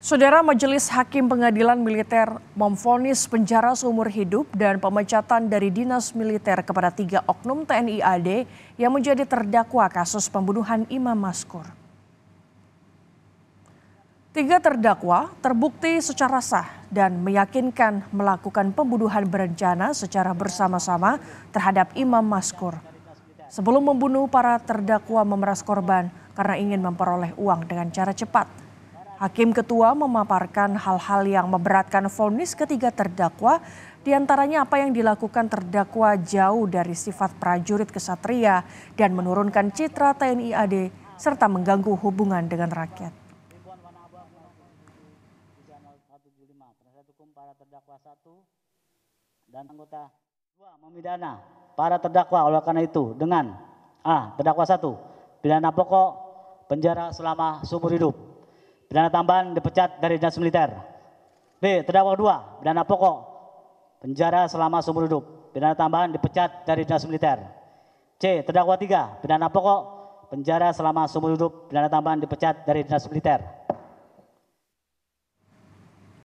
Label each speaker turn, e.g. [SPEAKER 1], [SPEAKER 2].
[SPEAKER 1] Saudara Majelis Hakim Pengadilan Militer memfonis penjara seumur hidup dan pemecatan dari dinas militer kepada tiga oknum TNI AD yang menjadi terdakwa kasus pembunuhan Imam Maskur. Tiga terdakwa terbukti secara sah dan meyakinkan melakukan pembunuhan berencana secara bersama-sama terhadap Imam Maskur. Sebelum membunuh para terdakwa memeras korban karena ingin memperoleh uang dengan cara cepat Hakim Ketua memaparkan hal-hal yang memberatkan vonis ketiga terdakwa, diantaranya apa yang dilakukan terdakwa jauh dari sifat prajurit kesatria dan menurunkan citra TNI AD serta mengganggu hubungan dengan rakyat.
[SPEAKER 2] dan anggota dua memidana para terdakwa oleh karena itu dengan A. Terdakwa satu pidana pokok penjara selama seumur hidup Pidana tambahan dipecat dari dinas militer. B. Terdakwa kedua, pidana pokok, penjara selama seumur hidup. Pidana tambahan dipecat dari dinas militer. C. Terdakwa tiga, pidana pokok, penjara selama seumur hidup. Pidana tambahan dipecat dari dinas militer.